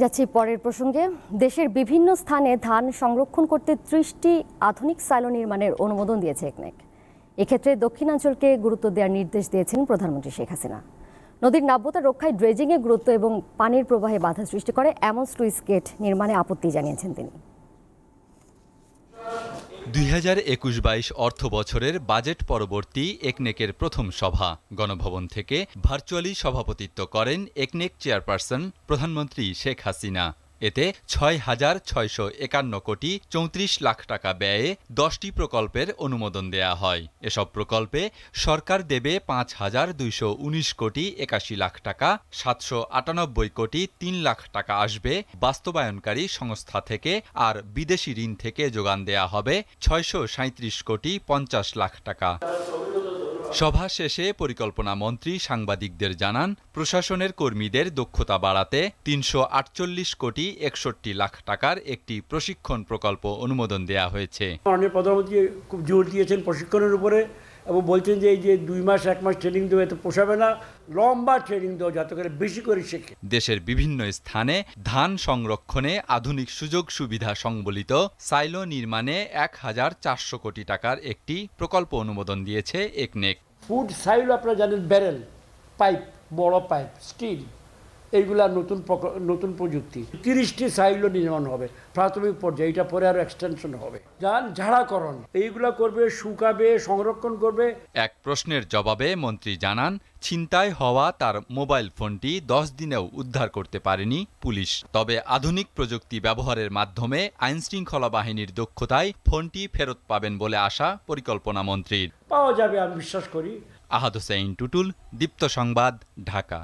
যাচ্ছি পরের প্রসঙ্গে দেশের বিভিন্ন স্থানে ধান সংরক্ষণ করতে ত্রিশটি আধুনিক সাইলো নির্মাণের অনুমোদন দিয়েছে একনেক এক্ষেত্রে দক্ষিণাঞ্চলকে গুরুত্ব দেওয়ার নির্দেশ দিয়েছেন প্রধানমন্ত্রী শেখ হাসিনা নদীর নাব্যতা রক্ষায় ড্রেজিংয়ে গুরুত্ব এবং পানির প্রবাহে বাধা সৃষ্টি করে এমন স্লুইস গেট নির্মাণে আপত্তি জানিয়েছেন তিনি দুই হাজার একুশ বাইশ অর্থ বছরের বাজেট পরবর্তী একনেকের প্রথম সভা গণভবন থেকে ভার্চুয়ালি সভাপতিত্ব করেন একনেক চেয়ারপারসন প্রধানমন্ত্রী শেখ হাসিনা এতে ছয় হাজার ছয়শো একান্ন কোটি চৌত্রিশ লাখ টাকা ব্যয়ে দশটি প্রকল্পের অনুমোদন দেয়া হয় এসব প্রকল্পে সরকার দেবে পাঁচ হাজার দুইশো উনিশ কোটি একাশি লাখ টাকা সাতশো আটানব্বই কোটি তিন লাখ টাকা আসবে বাস্তবায়নকারী সংস্থা থেকে আর বিদেশি ঋণ থেকে যোগান দেয়া হবে ছয়শো সাঁত্রিশ কোটি পঞ্চাশ লাখ টাকা সভা শেষে পরিকল্পনা মন্ত্রী সাংবাদিকদের জানান প্রশাসনের কর্মীদের দক্ষতা বাড়াতে তিনশো কোটি একষট্টি লাখ টাকার একটি প্রশিক্ষণ প্রকল্প অনুমোদন দেয়া হয়েছে প্রধানমন্ত্রী খুব জোর দিয়েছেন প্রশিক্ষণের উপরে এবং বলছেন যে এই যে দুই মাস এক মাস ট্রেনিং দেবে তো পোষাবে না লম্বা ট্রেনিং দেওয়া যাতে করে বেশি করে শেখে দেশের বিভিন্ন স্থানে ধান সংরক্ষণে আধুনিক সুযোগ সুবিধা সংবলিত সাইলো নির্মাণে এক হাজার চারশো কোটি টাকার একটি প্রকল্প অনুমোদন দিয়েছে একনেক ফুড সাইলো আপনারা জানেন ব্যারেল পাইপ বড় পাইপ স্টিল এইগুলা নতুন নতুন প্রযুক্তি তিরিশটি সাইলো নির্মাণ হবে প্রাথমিক পর্যায়ে এটা পরে আরো এক্সটেনশন হবে যান ঝাড়াকরণ এইগুলা করবে শুকাবে সংরক্ষণ করবে এক প্রশ্নের জবাবে মন্ত্রী জানান ছিনতাই হওয়া তার মোবাইল ফোনটি দশ দিনেও উদ্ধার করতে পারেনি পুলিশ তবে আধুনিক প্রযুক্তি ব্যবহারের মাধ্যমে আইনশৃঙ্খলা বাহিনীর দক্ষতায় ফোনটি ফেরত পাবেন বলে আশা পরিকল্পনা মন্ত্রীর পাওয়া যাবে আমি বিশ্বাস করি আহাদ হোসেন টুটুল দীপ্ত সংবাদ ঢাকা